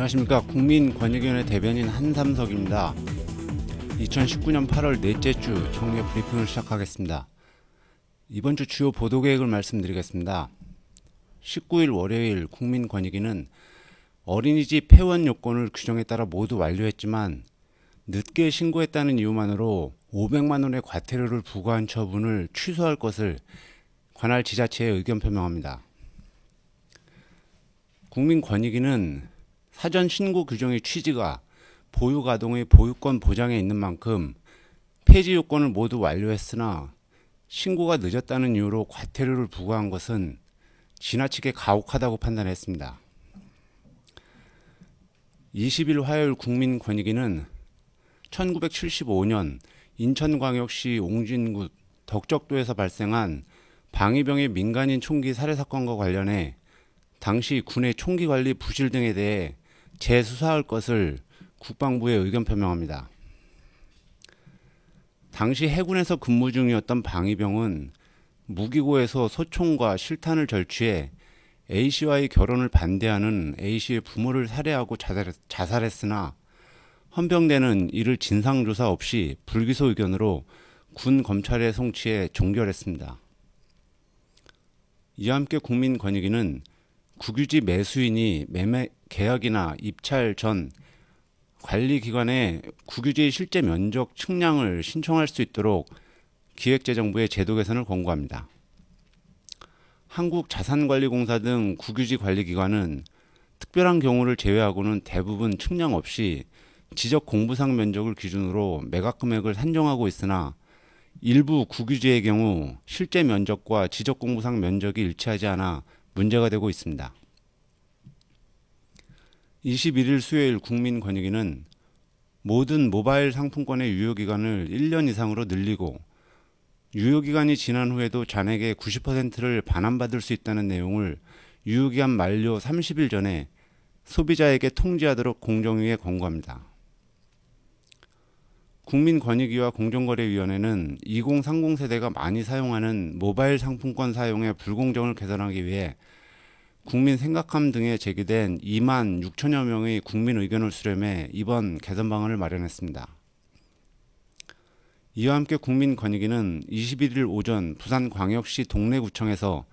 안녕하십니까 국민권익위원회 대변인 한삼석입니다. 2019년 8월 넷째 주 정례 브리핑을 시작하겠습니다. 이번 주 주요 보도 계획을 말씀드리겠습니다. 19일 월요일 국민권익위는 어린이집 폐원 요건을 규정에 따라 모두 완료했지만 늦게 신고했다는 이유만으로 500만 원의 과태료를 부과한 처분을 취소할 것을 관할 지자체에 의견 표명합니다. 국민권익위는 사전 신고 규정의 취지가 보유가동의 보유권 보장에 있는 만큼 폐지 요건을 모두 완료했으나 신고가 늦었다는 이유로 과태료를 부과한 것은 지나치게 가혹하다고 판단했습니다. 20일 화요일 국민권익위는 1975년 인천광역시 옹진구 덕적도에서 발생한 방위병의 민간인 총기 살해 사건과 관련해 당시 군의 총기 관리 부실 등에 대해 재수사할 것을 국방부에 의견 표명합니다. 당시 해군에서 근무 중이었던 방위병은 무기고에서 소총과 실탄을 절취해 A씨와의 결혼을 반대하는 A씨의 부모를 살해하고 자살했, 으나 헌병대는 이를 진상조사 없이 불기소 의견으로 군 검찰에 송치해 종결했습니다. 이와 함께 국민권익위는 국유지 매수인이 매매, 계약이나 입찰 전 관리기관에 국유지 의 실제 면적 측량을 신청할 수 있도록 기획재정부의 제도 개선을 권고합니다. 한국자산관리공사 등 국유지 관리기관은 특별한 경우를 제외하고는 대부분 측량 없이 지적 공부상 면적을 기준으로 매각 금액을 산정하고 있으나 일부 국유지의 경우 실제 면적과 지적 공부상 면적이 일치하지 않아 문제가 되고 있습니다. 21일 수요일 국민권익위는 모든 모바일 상품권의 유효기간을 1년 이상으로 늘리고 유효기간이 지난 후에도 잔액의 90%를 반환받을 수 있다는 내용을 유효기간 만료 30일 전에 소비자에게 통지하도록 공정위에 권고합니다. 국민권익위와 공정거래위원회는 2030 세대가 많이 사용하는 모바일 상품권 사용의 불공정을 개선하기 위해 국민 생각함 등에 제기된 2만 6천여 명의 국민 의견을 수렴해 이번 개선 방안을 마련했습니다. 이와 함께 국민권익위는 21일 오전 부산광역시 동래구청에서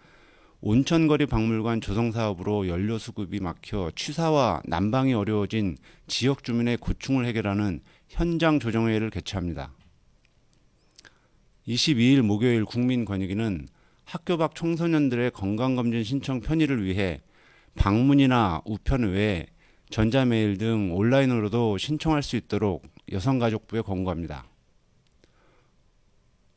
온천거리 박물관 조성 사업으로 연료 수급이 막혀 취사와 난방이 어려워진 지역 주민의 고충을 해결하는 현장 조정회의를 개최합니다. 22일 목요일 국민권익위는 학교 밖 청소년들의 건강검진 신청 편의를 위해 방문이나 우편 외에 전자메일 등 온라인으로도 신청할 수 있도록 여성가족부에 권고합니다.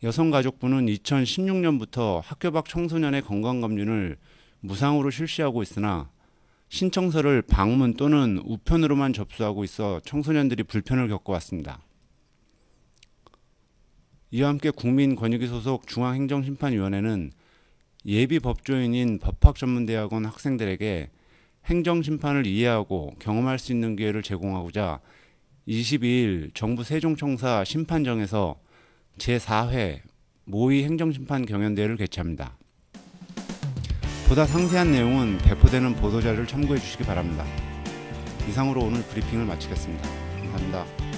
여성가족부는 2016년부터 학교 밖 청소년의 건강검진을 무상으로 실시하고 있으나 신청서를 방문 또는 우편으로만 접수하고 있어 청소년들이 불편을 겪어왔습니다. 이와 함께 국민권익위 소속 중앙행정심판위원회는 예비 법조인인 법학전문대학원 학생들에게 행정심판을 이해하고 경험할 수 있는 기회를 제공하고자 22일 정부 세종청사 심판정에서 제4회 모의 행정심판 경연대회를 개최합니다. 보다 상세한 내용은 배포되는 보도자를 참고해 주시기 바랍니다. 이상으로 오늘 브리핑을 마치겠습니다. 감사합니다.